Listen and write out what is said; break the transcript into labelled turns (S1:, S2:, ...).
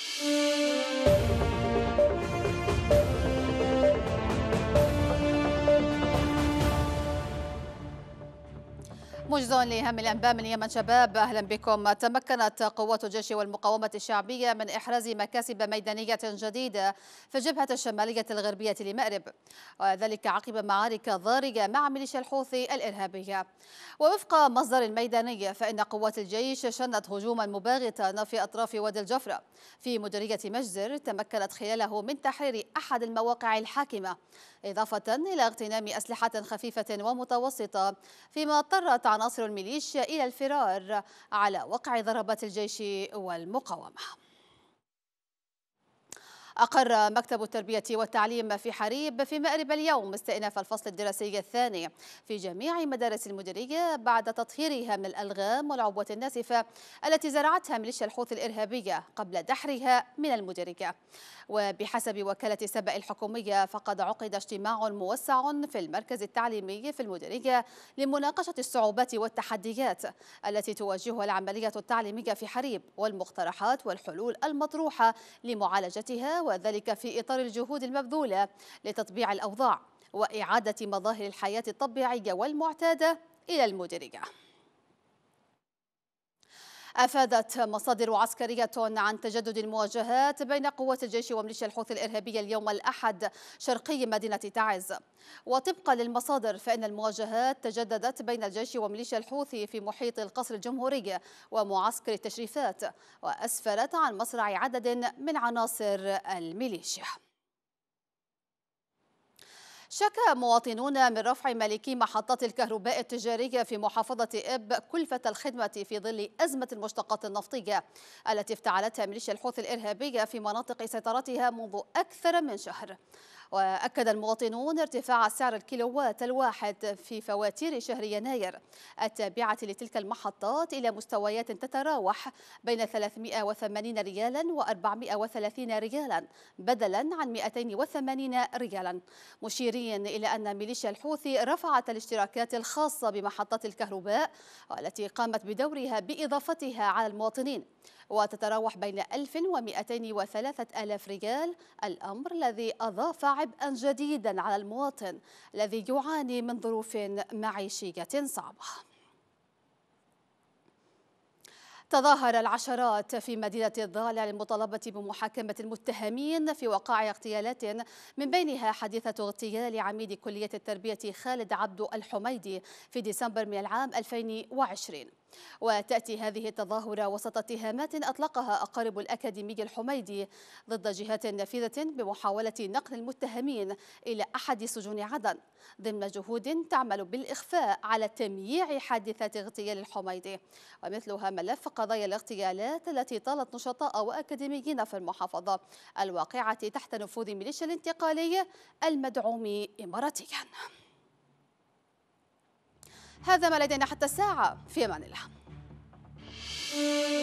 S1: you مجزء لأهم الأنباء من يمن شباب أهلا بكم تمكنت قوات الجيش والمقاومة الشعبية من إحراز مكاسب ميدانية جديدة في الجبهة الشمالية الغربية لمأرب وذلك عقب معارك ضارية مع ميليشيا الحوثي الإرهابية ووفق مصدر ميداني فإن قوات الجيش شنت هجوما مباغتا في أطراف وادي الجفرة في مديرية مجزر تمكنت خلاله من تحرير أحد المواقع الحاكمة إضافة إلى اغتنام أسلحة خفيفة ومتوسطة فيما اضطرت عناصر الميليشيا إلى الفرار على وقع ضربات الجيش والمقاومة أقر مكتب التربية والتعليم في حريب في مأرب اليوم استئناف الفصل الدراسي الثاني في جميع مدارس المديرية بعد تطهيرها من الألغام والعبوة الناسفة التي زرعتها ميليشيا الحوثي الإرهابية قبل دحرها من المديرية وبحسب وكالة سبأ الحكومية فقد عقد اجتماع موسع في المركز التعليمي في المديرية لمناقشة الصعوبات والتحديات التي تواجهها العملية التعليمية في حريب والمقترحات والحلول المطروحة لمعالجتها وذلك في إطار الجهود المبذولة لتطبيع الأوضاع وإعادة مظاهر الحياة الطبيعية والمعتادة إلى المديرية أفادت مصادر عسكرية عن تجدد المواجهات بين قوات الجيش وميليشيا الحوثي الإرهابية اليوم الأحد شرقي مدينة تعز وطبقا للمصادر فإن المواجهات تجددت بين الجيش وميليشيا الحوثي في محيط القصر الجمهوري ومعسكر التشريفات وأسفرت عن مصرع عدد من عناصر الميليشيا شكى مواطنون من رفع مالكي محطات الكهرباء التجارية في محافظة إب كلفة الخدمة في ظل أزمة المشتقات النفطية التي افتعلتها ميليشيا الحوثي الإرهابية في مناطق سيطرتها منذ أكثر من شهر وأكد المواطنون ارتفاع سعر الكيلووات الواحد في فواتير شهر يناير التابعة لتلك المحطات إلى مستويات تتراوح بين 380 ريالا و430 ريالا بدلا عن 280 ريالا مشيرين إلى أن ميليشيا الحوثي رفعت الاشتراكات الخاصة بمحطات الكهرباء والتي قامت بدورها بإضافتها على المواطنين وتتراوح بين 1000 و 3000 ريال الأمر الذي أضاف عبئا جديدا على المواطن الذي يعاني من ظروف معيشية صعبة تظاهر العشرات في مدينة الضالع للمطالبة بمحاكمة المتهمين في وقائع اغتيالات من بينها حادثة اغتيال عميد كلية التربية خالد عبد الحميدي في ديسمبر من العام 2020 وتأتي هذه التظاهرة وسط اتهامات أطلقها أقارب الأكاديمي الحميدي ضد جهات نافذة بمحاولة نقل المتهمين إلى أحد سجون عدن ضمن جهود تعمل بالإخفاء على تمييع حادثة اغتيال الحميدي ومثلها ملف قضايا الاغتيالات التي طالت نشطاء وأكاديميين في المحافظة الواقعة تحت نفوذ ميليشيا الانتقالي المدعوم إماراتيا هذا ما لدينا حتى الساعة في أمان الله